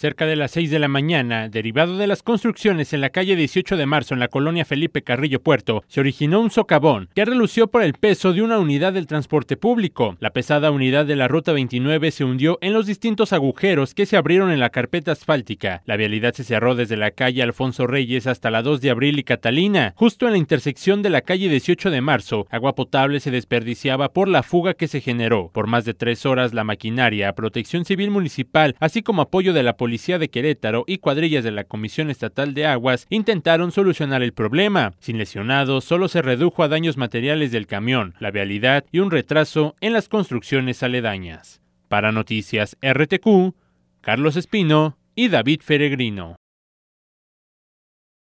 Cerca de las 6 de la mañana, derivado de las construcciones en la calle 18 de marzo en la colonia Felipe Carrillo Puerto, se originó un socavón que relució por el peso de una unidad del transporte público. La pesada unidad de la Ruta 29 se hundió en los distintos agujeros que se abrieron en la carpeta asfáltica. La vialidad se cerró desde la calle Alfonso Reyes hasta la 2 de abril y Catalina. Justo en la intersección de la calle 18 de marzo, agua potable se desperdiciaba por la fuga que se generó. Por más de tres horas, la maquinaria, protección civil municipal, así como apoyo de la policía, Policía de Querétaro y cuadrillas de la Comisión Estatal de Aguas intentaron solucionar el problema. Sin lesionados, solo se redujo a daños materiales del camión, la vialidad y un retraso en las construcciones aledañas. Para Noticias RTQ, Carlos Espino y David Feregrino.